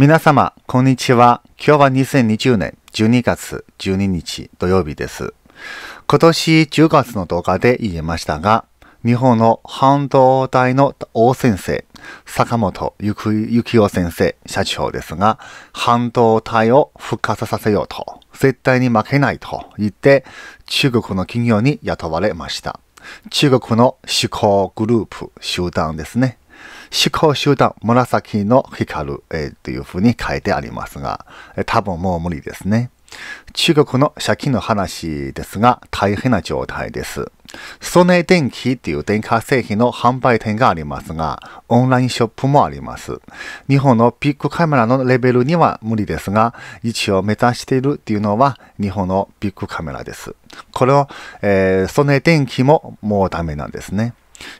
皆様、こんにちは。今日は2020年12月12日土曜日です。今年10月の動画で言えましたが、日本の半導体の大先生、坂本幸夫先生、社長ですが、半導体を復活させようと、絶対に負けないと言って、中国の企業に雇われました。中国の思考グループ、集団ですね。思考集団、紫の光る、えー、というふうに書いてありますが、えー、多分もう無理ですね。中国の借金の話ですが、大変な状態です。ソネ電気という電化製品の販売店がありますが、オンラインショップもあります。日本のビッグカメラのレベルには無理ですが、一応目指しているというのは日本のビッグカメラです。これを、えー、ソネ電気ももうダメなんですね。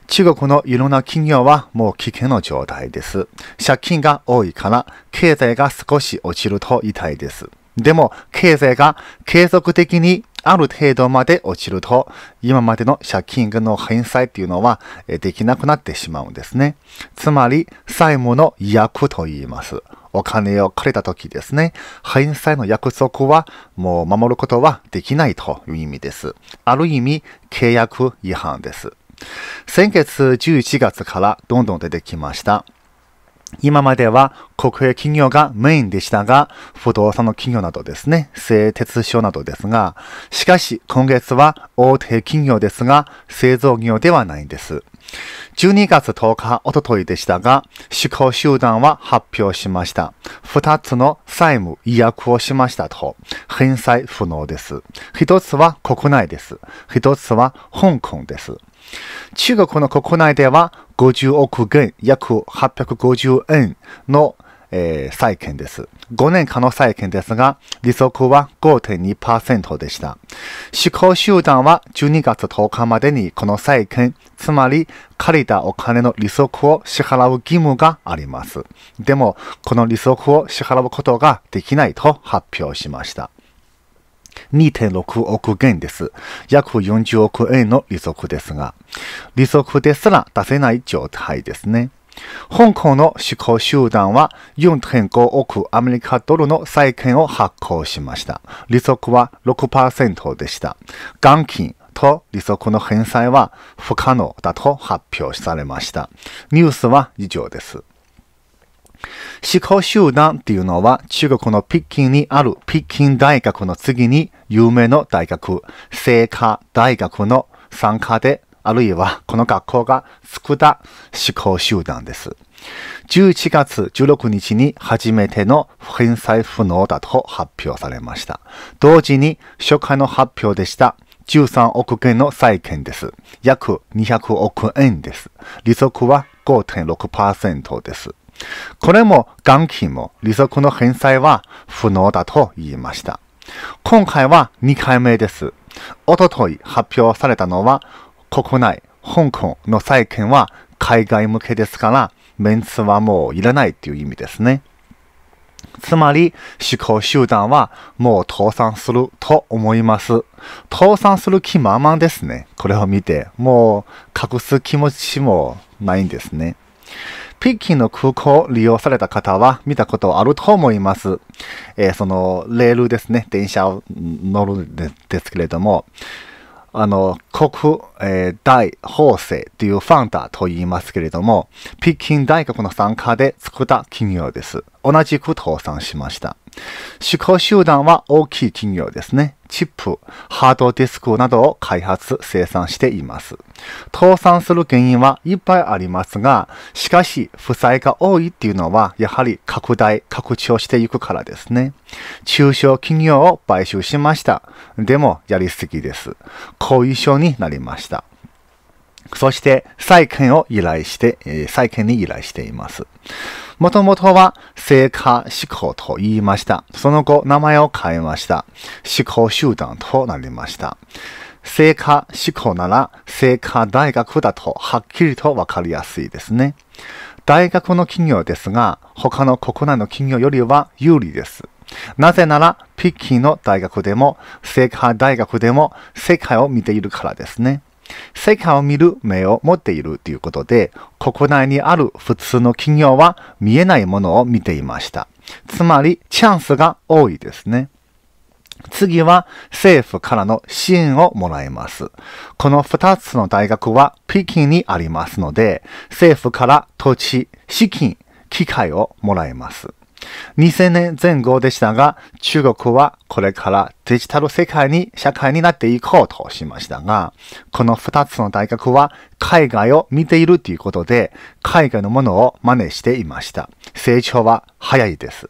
中国のいろんな企業はもう危険の状態です。借金が多いから経済が少し落ちると痛いです。でも経済が継続的にある程度まで落ちると、今までの借金の返済っていうのはできなくなってしまうんですね。つまり、債務の役と言います。お金を借りた時ですね、返済の約束はもう守ることはできないという意味です。ある意味、契約違反です。先月11月からどんどん出てきました。今までは国営企業がメインでしたが、不動産の企業などですね、製鉄所などですが、しかし今月は大手企業ですが、製造業ではないんです。12月10日、おとといでしたが、執行集団は発表しました。2つの債務、違約をしましたと、返済不能です。1つは国内です。1つは香港です。中国の国内では50億元、約850円の、えー、債券です。5年間の債券ですが、利息は5.2%でした。思考集団は12月10日までにこの債券、つまり借りたお金の利息を支払う義務があります。でも、この利息を支払うことができないと発表しました。2.6億元です。約40億円の利息ですが、利息ですら出せない状態ですね。香港の思考集団は4.5億アメリカドルの債券を発行しました。利息は6%でした。元金と利息の返済は不可能だと発表されました。ニュースは以上です。思考集団っていうのは中国の北京にある北京大学の次に有名の大学、聖火大学の参加で、あるいはこの学校が作った思考集団です。11月16日に初めての返済不能だと発表されました。同時に初回の発表でした13億元の債券です。約200億円です。利息は5.6%です。これも元金も利息の返済は不能だと言いました。今回は2回目です。おととい発表されたのは国内、香港の債券は海外向けですから、メンツはもういらないという意味ですね。つまり、思考集団はもう倒産すると思います。倒産する気満々ですね。これを見て、もう隠す気持ちもないんですね。北京の空港を利用された方は見たことあると思います。えー、その、レールですね、電車を乗るんですけれども、あの、国、えー、大法制というファンタと言いますけれども、北京大学の参加で作った企業です。同じく倒産しました。思考集団は大きい企業ですね。チップ、ハードディスクなどを開発、生産しています。倒産する原因はいっぱいありますが、しかし、負債が多いっていうのは、やはり拡大、拡張していくからですね。中小企業を買収しました。でも、やりすぎです。後遺症になりました。そして、債権を依頼して、債権に依頼しています。もともとは聖火思考と言いました。その後、名前を変えました。思考集団となりました。成果思考なら聖火大学だとはっきりとわかりやすいですね。大学の企業ですが、他の国内の企業よりは有利です。なぜなら、ピッキーの大学でも、成果大学でも世界を見ているからですね。世界を見る目を持っているということで、国内にある普通の企業は見えないものを見ていました。つまり、チャンスが多いですね。次は政府からの支援をもらいます。この2つの大学は北京にありますので、政府から土地、資金、機会をもらいます。2000年前後でしたが、中国はこれからデジタル世界に社会になっていこうとしましたが、この2つの大学は海外を見ているということで、海外のものを真似していました。成長は早いです。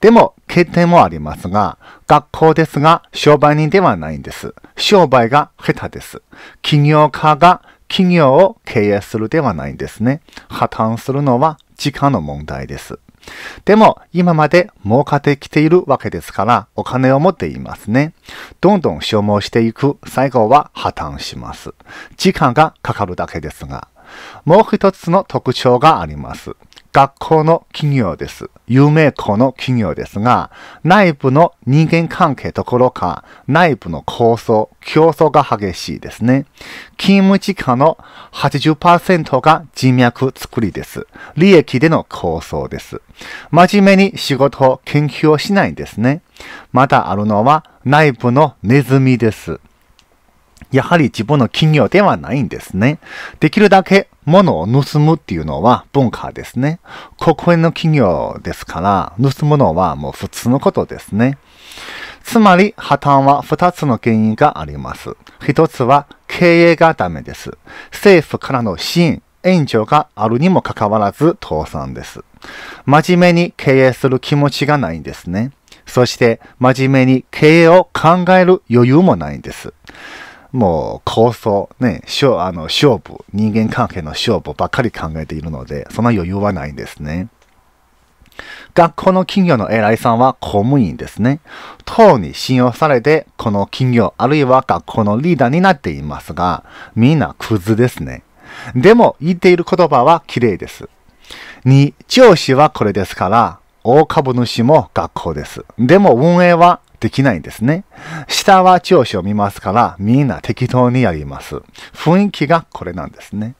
でも、欠点もありますが、学校ですが、商売人ではないんです。商売が下手です。企業家が企業を経営するではないんですね。破綻するのは時間の問題です。でも、今まで儲かってきているわけですから、お金を持っていますね。どんどん消耗していく、最後は破綻します。時間がかかるだけですが。もう一つの特徴があります。学校の企業です。有名校の企業ですが、内部の人間関係どころか、内部の構想、競争が激しいですね。勤務時間の80%が人脈作りです。利益での構想です。真面目に仕事を研究をしないんですね。またあるのは内部のネズミです。やはり自分の企業ではないんですね。できるだけ物を盗むっていうのは文化ですね。国営の企業ですから、盗むのはもう普通のことですね。つまり、破綻は2つの原因があります。1つは経営がダメです。政府からの支援、援助があるにもかかわらず倒産です。真面目に経営する気持ちがないんですね。そして、真面目に経営を考える余裕もないんです。もう構想、ね、あの勝負、人間関係の勝負ばっかり考えているので、その余裕はないんですね。学校の企業の偉いさんは公務員ですね。党に信用されて、この企業あるいは学校のリーダーになっていますが、みんなクズですね。でも言っている言葉は綺麗です。に、上司はこれですから、大株主も学校です。でも運営はできないんですね。下は調子を見ますから、みんな適当にやります。雰囲気がこれなんですね。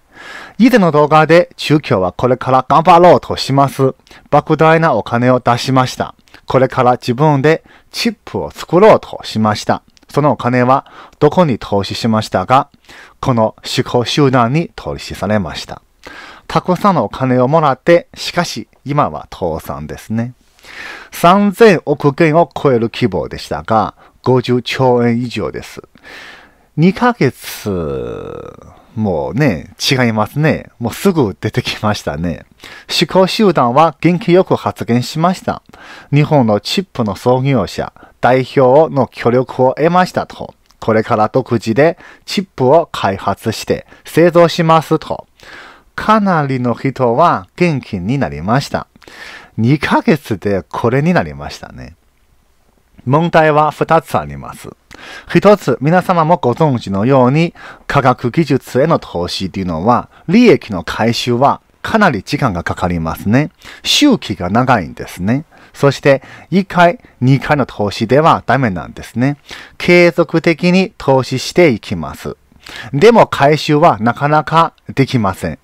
以前の動画で中共はこれから頑張ろうとします。莫大なお金を出しました。これから自分でチップを作ろうとしました。そのお金はどこに投資しましたが、この思考集団に投資されました。たくさんのお金をもらって、しかし今は倒産ですね。3000億元を超える規模でしたが、50兆円以上です。2ヶ月、もうね、違いますね。もうすぐ出てきましたね。思考集団は元気よく発言しました。日本のチップの創業者、代表の協力を得ましたと。これから独自でチップを開発して製造しますと。かなりの人は元気になりました。2ヶ月でこれになりましたね。問題は2つあります。1つ、皆様もご存知のように、科学技術への投資というのは、利益の回収はかなり時間がかかりますね。周期が長いんですね。そして、1回、2回の投資ではダメなんですね。継続的に投資していきます。でも回収はなかなかできません。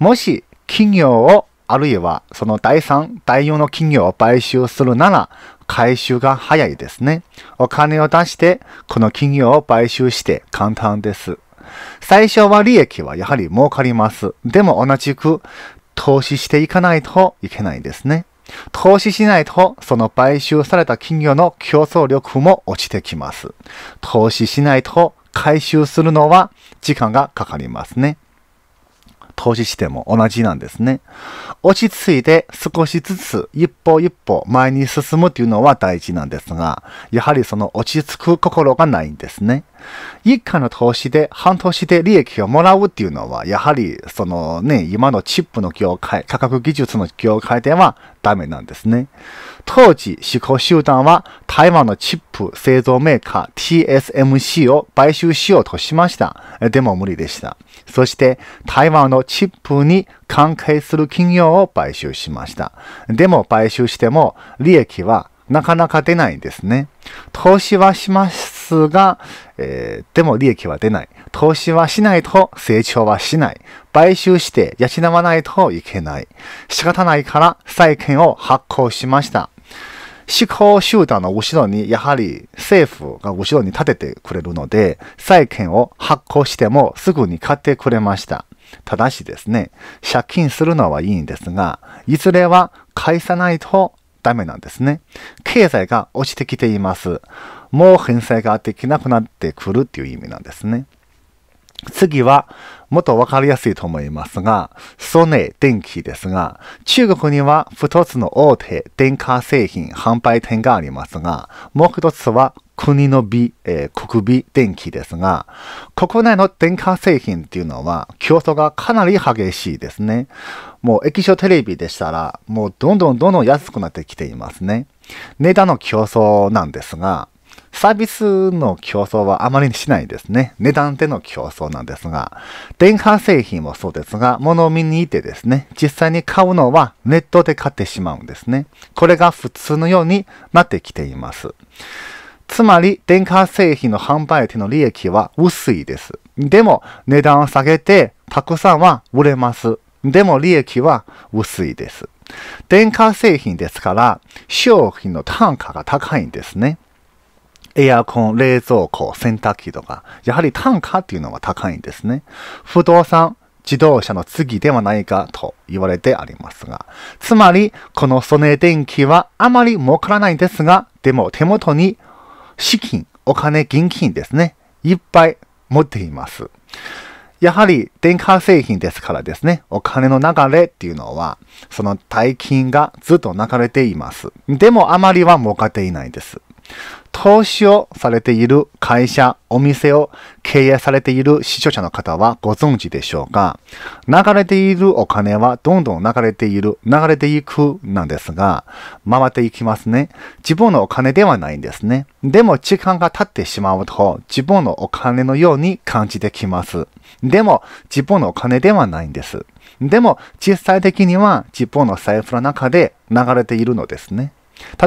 もし、企業をあるいはその第3、第4の企業を買収するなら、回収が早いですね。お金を出して、この企業を買収して簡単です。最初は利益はやはり儲かります。でも同じく、投資していかないといけないですね。投資しないと、その買収された企業の競争力も落ちてきます。投資しないと、回収するのは時間がかかりますね。投資しても同じなんですね。落ち着いて少しずつ一歩一歩前に進むというのは大事なんですが、やはりその落ち着く心がないんですね。一回の投資で半年で利益をもらうっていうのは、やはり、そのね、今のチップの業界、価格技術の業界ではダメなんですね。当時、思考集団は台湾のチップ製造メーカー TSMC を買収しようとしました。でも無理でした。そして、台湾のチップに関係する企業を買収しました。でも買収しても利益はなかなか出ないんですね。投資はしますますが、えー、でも利益は出ない。投資はしないと成長はしない。買収して養わないといけない。仕方ないから債券を発行しました。思考集団の後ろにやはり政府が後ろに立ててくれるので、債券を発行してもすぐに買ってくれました。ただしですね、借金するのはいいんですが、いずれは返さないとダメなんですね。経済が落ちてきています。もう返済ができなくなってくるっていう意味なんですね。次は、もっとわかりやすいと思いますが、ソネ、電気ですが、中国には2つの大手電化製品販売店がありますが、もう1つは国の美、えー、国美電気ですが、国内の電化製品っていうのは競争がかなり激しいですね。もう液晶テレビでしたら、もうどんどんどんどん安くなってきていますね。値段の競争なんですが、サービスの競争はあまりしないですね。値段での競争なんですが、電化製品もそうですが、物を見に行ってですね、実際に買うのはネットで買ってしまうんですね。これが普通のようになってきています。つまり、電化製品の販売手の利益は薄いです。でも、値段を下げて、たくさんは売れます。でも、利益は薄いです。電化製品ですから、商品の単価が高いんですね。エアコン、冷蔵庫、洗濯機とか、やはり単価っていうのは高いんですね。不動産、自動車の次ではないかと言われてありますが、つまり、このソネ電気はあまり儲からないんですが、でも手元に資金、お金、現金ですね、いっぱい持っています。やはり電化製品ですからですね、お金の流れっていうのは、その大金がずっと流れています。でもあまりは儲かっていないです。投資をされている会社、お店を経営されている視聴者の方はご存知でしょうか流れているお金はどんどん流れている、流れていくなんですが、回っていきますね。自分のお金ではないんですね。でも時間が経ってしまうと自分のお金のように感じてきます。でも自分のお金ではないんです。でも実際的には自分の財布の中で流れているのですね。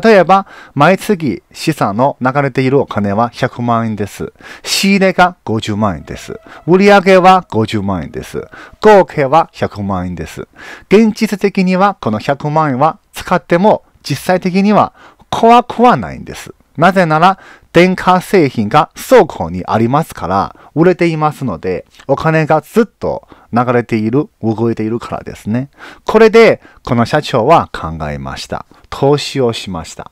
例えば、毎月資産の流れているお金は100万円です。仕入れが50万円です。売上は50万円です。合計は100万円です。現実的にはこの100万円は使っても実際的には怖くはないんです。なぜなら、電化製品が倉庫にありますから、売れていますので、お金がずっと流れている、動いているからですね。これで、この社長は考えました。投資をしました。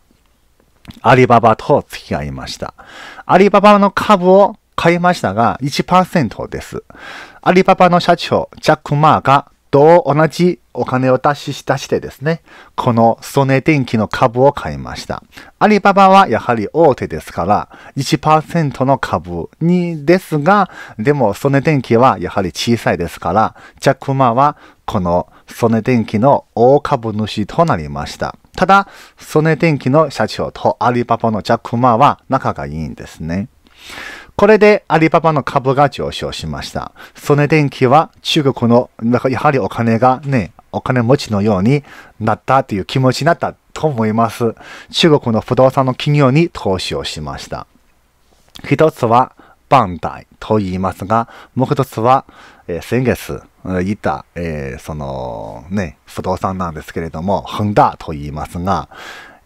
アリババと付き合いました。アリババの株を買いましたが1、1%です。アリババの社長、ジャック・マーがと同じお金を出し出してですね、このソネ電機の株を買いました。アリババはやはり大手ですから1%の株にですが、でもソネ電機はやはり小さいですから、ジャックマはこのソネ電機の大株主となりました。ただ、ソネ電機の社長とアリババのジャックマは仲がいいんですね。これでアリババの株が上昇しました。その電気は中国の、やはりお金がね、お金持ちのようになったという気持ちになったと思います。中国の不動産の企業に投資をしました。一つは、バンダイと言いますが、もう一つは、えー、先月いた、えー、そのね、不動産なんですけれども、ホンダと言いますが、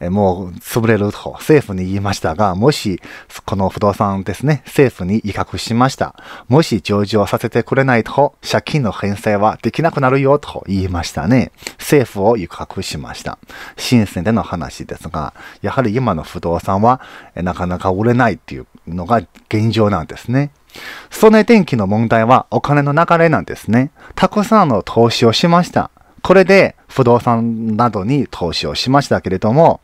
もう潰れると政府に言いましたが、もしこの不動産ですね、政府に威嚇しました。もし上場させてくれないと借金の返済はできなくなるよと言いましたね。政府を威嚇しました。深センでの話ですが、やはり今の不動産はなかなか売れないっていうのが現状なんですね。その電気の問題はお金の流れなんですね。たくさんの投資をしました。これで不動産などに投資をしましたけれども、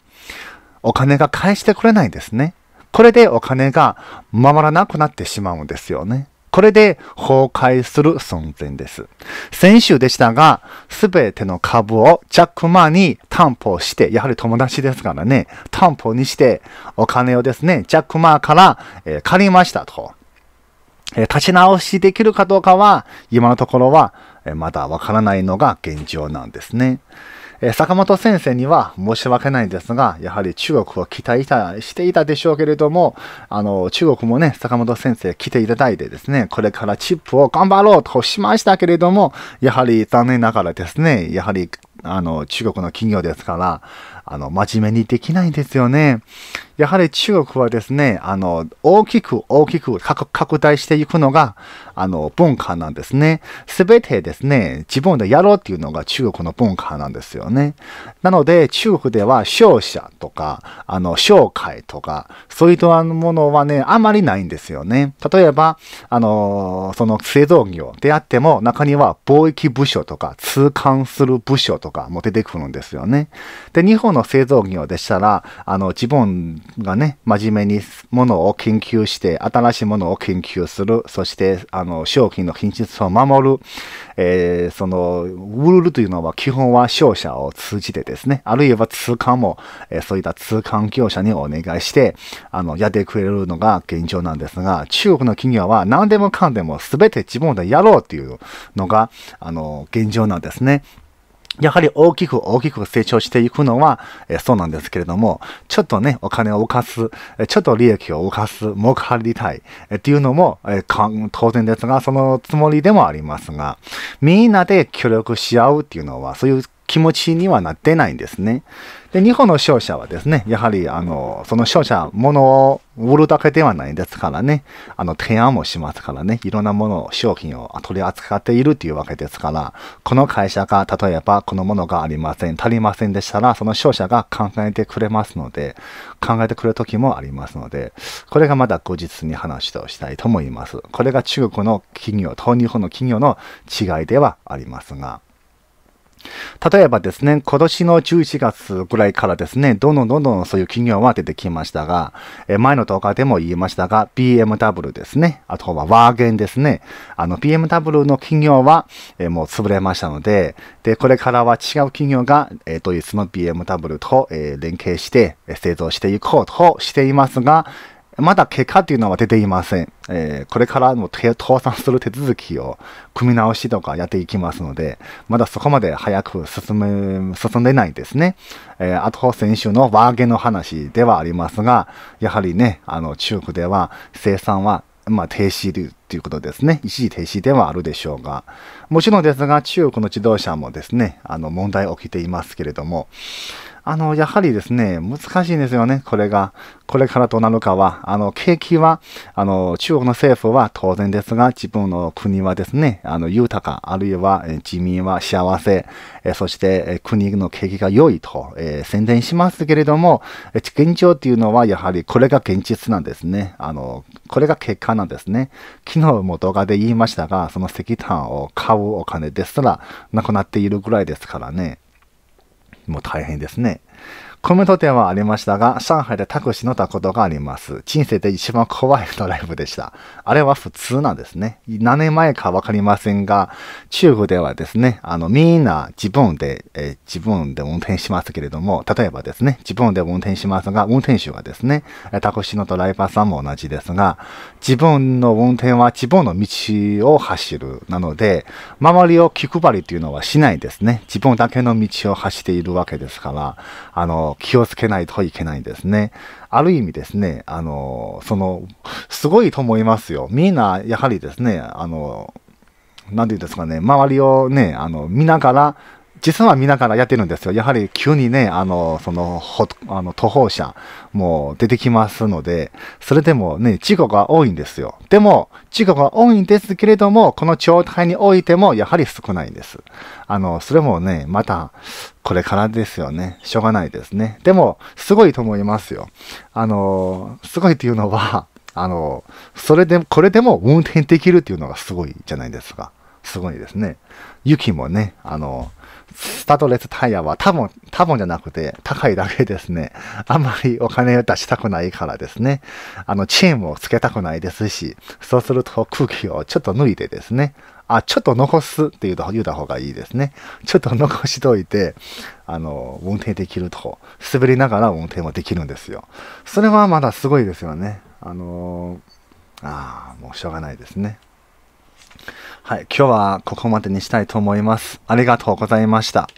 お金が返してくれないんですね。これでお金が守らなくなってしまうんですよね。これで崩壊する存在です。先週でしたが、すべての株をジャックマに担保して、やはり友達ですからね、担保にして、お金をですね、ジャックマから、えー、借りましたと。えー、立ち直しできるかどうかは、今のところは、えー、まだわからないのが現状なんですね。坂本先生には申し訳ないんですが、やはり中国を期待していたでしょうけれども、あの、中国もね、坂本先生来ていただいてですね、これからチップを頑張ろうとしましたけれども、やはり残念ながらですね、やはり、あの、中国の企業ですから、あの、真面目にできないんですよね。やはり中国はですね、あの、大きく大きく拡大していくのが、あの、文化なんですね。すべてですね、自分でやろうっていうのが中国の文化なんですよね。なので、中国では商社とか、あの、商会とか、そういったものはね、あまりないんですよね。例えば、あの、その製造業であっても、中には貿易部署とか、通関する部署とかも出てくるんですよね。で、日本の製造業でしたら、あの、自分がね、真面目にものを研究して、新しいものを研究する、そして、あの、商品の品質を守る、えー、その、売るというのは基本は商社を通じてですね、あるいは通関も、えー、そういった通関業者にお願いして、あの、やってくれるのが現状なんですが、中国の企業は何でもかんでも全て自分でやろうというのが、あの、現状なんですね。やはり大きく大きく成長していくのは、えそうなんですけれども、ちょっとね、お金を浮かす、えちょっと利益を浮かす、儲かりたい、えっていうのも、え当然ですが、そのつもりでもありますが、みんなで協力し合うっていうのは、そういう気持ちにはなってないんですね。で、日本の商社はですね、やはり、あの、その商社、物を売るだけではないですからね、あの、提案もしますからね、いろんなもの、商品を取り扱っているというわけですから、この会社が、例えば、このものがありません、足りませんでしたら、その商社が考えてくれますので、考えてくれる時もありますので、これがまだ後日に話をしたいと思います。これが中国の企業と日本の企業の違いではありますが、例えばですね、今年の11月ぐらいからですね、どんどんどんどんそういう企業は出てきましたが、え前の動画でも言いましたが、BMW ですね、あとはワーゲンですね、あの BMW の企業は、えもう潰れましたので、で、これからは違う企業が、えドイツの BMW と、え連携して製造していこうとしていますが、まだ結果というのは出ていません。えー、これからも倒産する手続きを組み直しとかやっていきますので、まだそこまで早く進め、進んでないですね。えー、あと先週のワーゲンの話ではありますが、やはりね、あの、中国では生産はまあ、停止ということですね。一時停止ではあるでしょうが。もちろんですが、中国の自動車もですね、あの問題起きていますけれども、あの、やはりですね、難しいんですよね、これが。これからどうなるかは、あの、景気は、あの、中国の政府は当然ですが、自分の国はですね、あの、豊か、あるいは自民は幸せ、えそして国の景気が良いと、えー、宣伝しますけれども、現状っていうのはやはりこれが現実なんですね。あの、これが結果なんですね。昨日も動画で言いましたが、その石炭を買うお金ですらなくなっているぐらいですからね。もう大変ですね。コメント点はありましたが、上海でタクシー乗ったことがあります。人生で一番怖いドライブでした。あれは普通なんですね。何年前かわかりませんが、中国ではですね、あの、みんな自分で、え自分で運転しますけれども、例えばですね、自分で運転しますが、運転手はですね、タクシーのドライバーさんも同じですが、自分の運転は自分の道を走る。なので、周りを気配りというのはしないですね。自分だけの道を走っているわけですから、あの、気をつけないといけないですね。ある意味ですね、あの、その、すごいと思いますよ。みんな、やはりですね、あの、なんて言うんですかね、周りをね、あの、見ながら、実は見ながらやってるんですよ。やはり急にね、あの、その、ほあの途方者も出てきますので、それでもね、事故が多いんですよ。でも、事故が多いんですけれども、この状態においても、やはり少ないんです。あの、それもね、また、これからですよね。しょうがないですね。でも、すごいと思いますよ。あの、すごいっていうのは、あの、それで、これでも運転できるっていうのがすごいじゃないですか。すごいですね。雪もね、あの、スタッドレスタイヤは多分、多分じゃなくて、高いだけですね。あんまりお金を出したくないからですね。あの、チェーンをつけたくないですし、そうすると空気をちょっと抜いてですね。あ、ちょっと残すって言うと言うた方がいいですね。ちょっと残しといて、あの、運転できると、滑りながら運転もできるんですよ。それはまだすごいですよね。あのああ、もうしょうがないですね。はい、今日はここまでにしたいと思います。ありがとうございました。